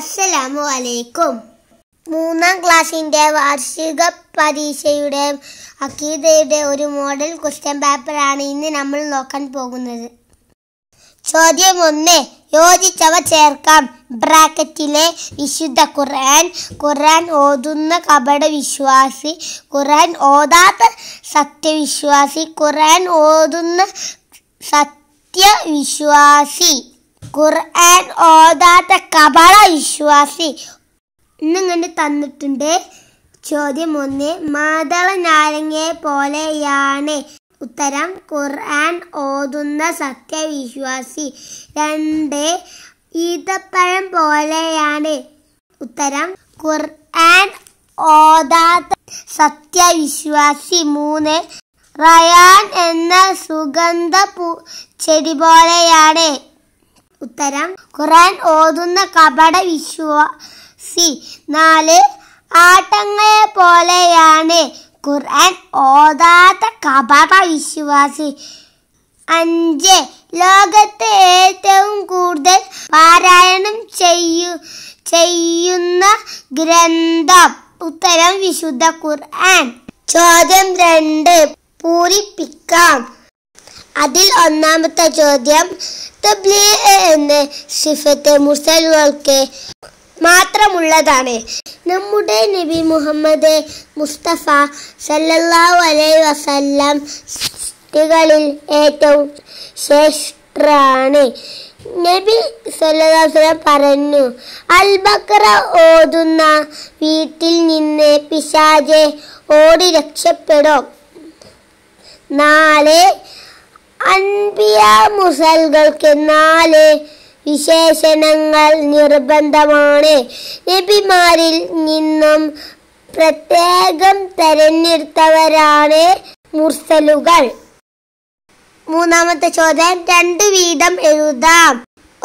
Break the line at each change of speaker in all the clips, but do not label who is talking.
അസ്സലാമു അലൈക്കും മൂന്നാം ക്ലാസ്സിൻ്റെ വാർഷിക പരീക്ഷയുടെ അക്കീതയുടെ ഒരു മോഡൽ ക്വസ്റ്റ്യൻ പേപ്പറാണ് ഇന്ന് നമ്മൾ നോക്കാൻ പോകുന്നത് ചോദ്യം ഒന്ന് യോജിച്ചവ ചേർക്കാം ബ്രാക്കറ്റിലെ വിശുദ്ധ ഖുർആൻ ഖുർആൻ ഓതുന്ന കപട വിശ്വാസി ഖുർആൻ ഓതാത്ത സത്യവിശ്വാസി ഖുർആൻ ഓതുന്ന സത്യവിശ്വാസി ഖുർആൻ ഓതാത്ത കപട വിശ്വാസി ഇന്നിങ്ങനെ തന്നിട്ടുണ്ട് ചോദ്യം ഒന്ന് മാതള നാരങ്ങയെ പോലെയാണ് ഉത്തരം ഖുർആൻ ഓതുന്ന സത്യവിശ്വാസി രണ്ട് ഈതപ്പഴം പോലെയാണ് ഉത്തരം ഖുർആൻ ഓതാത്ത സത്യവിശ്വാസി മൂന്ന് റയാൻ എന്ന സുഗന്ധ പൂ ചെടി പോലെയാണ് ഉത്തരം ഖുറാൻ ഓതുന്ന കപട വിശ്വാസി നാല് ആട്ടങ്ങളെ പോലെയാണ് ഖുർആൻ ഓതാത്ത കപട വിശ്വാസി അഞ്ച് ലോകത്ത് ഏറ്റവും കൂടുതൽ പാരായണം ചെയ്യു ചെയ്യുന്ന ഗ്രന്ഥം ഉത്തരം വിശുദ്ധ ഖുർആൻ ചോദ്യം രണ്ട് പൂരിപ്പിക്കാം അതിൽ ഒന്നാമത്തെ ചോദ്യം തബ്ലീഗ് എന്ന സിഫത്ത് മുസലുകൾക്ക് മാത്രമുള്ളതാണ് നമ്മുടെ നബി മുഹമ്മദ് മുസ്തഫ സല്ലല്ലാഹു അലൈ വസല്ലം കളിൽ ഏറ്റവും ശ്രേഷ്ഠരാണ് നബി സല്ലല്ലാഹുലം പറഞ്ഞു അൽബക്ര ഓതുന്ന വീട്ടിൽ നിന്ന് പിശാജെ ഓടി രക്ഷപ്പെടും നാളെ അൻപിയ മുസൽകൾക്ക് നാല് വിശേഷണങ്ങൾ നിർബന്ധമാണ് നബിമാരിൽ നിന്നും പ്രത്യേകം തെരഞ്ഞെടുത്തവരാണ് മുർസലുകൾ മൂന്നാമത്തെ ചോദ്യം രണ്ട് വീതം എഴുതാം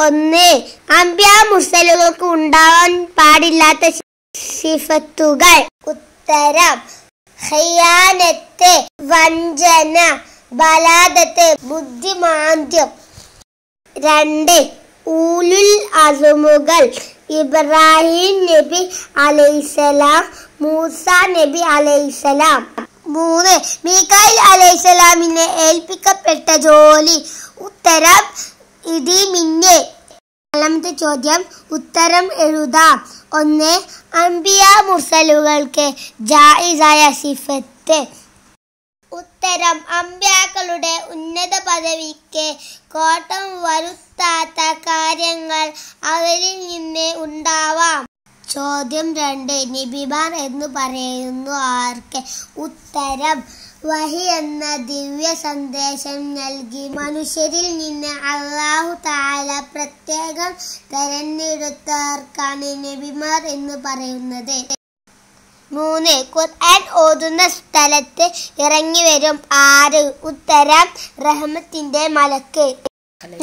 ഒന്ന് അമ്പ്യ മുർസലുകൾക്ക് ഉണ്ടാവാൻ പാടില്ലാത്ത സിഫത്തുകൾ ഉത്തരം വഞ്ചന ബലാദത്തെ ബുദ്ധിമാന്ദ്യം രണ്ട് ഊലുൽ അസുമുകൾ ഇബ്രാഹിം നബി അലൈസലാം മൂസ നബി അലൈസലാം മൂന്ന് മീക്കായിൽ അലൈസലാമിനെ ഏൽപ്പിക്കപ്പെട്ട ജോലി ഉത്തരം ഇതി മിന്നെ നാലാമത്തെ ചോദ്യം ഉത്തരം എഴുതാം ഒന്ന് അമ്പിയ മുസലുകൾക്ക് ജായിസായ സിഫത്ത് ഉത്തരം അമ്പ്യാക്കളുടെ ഉന്നത പദവിക്ക് കോട്ടം വരുത്താത്ത കാര്യങ്ങൾ അവരിൽ നിന്ന് ഉണ്ടാവാം ചോദ്യം രണ്ട് നിബിബാൻ എന്ന് പറയുന്നു ആർക്ക് ഉത്തരം വഹി എന്ന ദിവ്യ സന്ദേശം നൽകി മനുഷ്യരിൽ നിന്ന് അള്ളാഹു താല പ്രത്യേകം തെരഞ്ഞെടുത്തവർക്കാണ് നബിമാർ എന്ന് പറയുന്നത് മൂന്ന് ഖുർആൻ ഓതുന്ന സ്ഥലത്ത് ഇറങ്ങി വരും ആറ് ഉത്തരം റഹ്മത്തിന്റെ മലക്ക്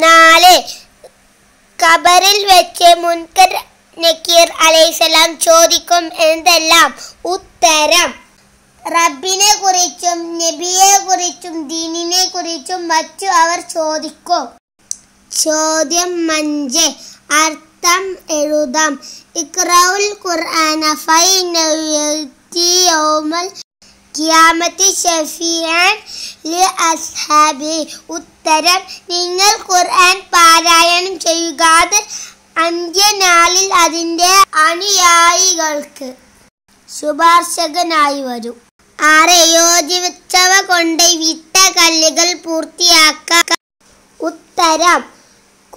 നാല് ഖബറിൽ വെച്ച് മുൻകർ നക്കീർ അലൈസലാം ചോദിക്കും എന്തെല്ലാം ഉത്തരം റബിനെ കുറിച്ചും നബിയെ കുറിച്ചും ദീനിനെ കുറിച്ചും മറ്റു അവർ ചോദിക്കും ചോദ്യം മഞ്ച് അർത്ഥ തം എഴുതാം ഇക്രൗൽ ഖുർആന ഉത്തരം നിങ്ങൾ ഖുർആൻ പാരായണം ചെയ്യുക അത് അന്ത്യനാളിൽ അതിൻ്റെ അനുയായികൾക്ക് ശുപാർശകനായി വരും ആറ് യോജിച്ചവ കൊണ്ട് വിത്ത കല്ലുകൾ പൂർത്തിയാക്കാം ഉത്തരം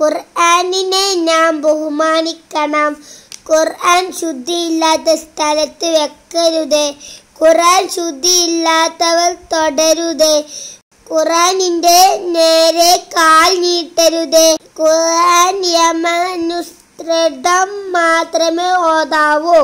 ഖുർആാനിനെ നാം ബഹുമാനിക്കണം ഖുർആൻ ശുദ്ധിയില്ലാത്ത സ്ഥലത്ത് വെക്കരുത് ഖുർആൻ ശുദ്ധിയില്ലാത്തവർ തുടരുത് ഖുറാനിന്റെ നേരെ കാൽ നീട്ടരുത് ഖുർആൻ യമനുസൃതം മാത്രമേ ഓതാവൂ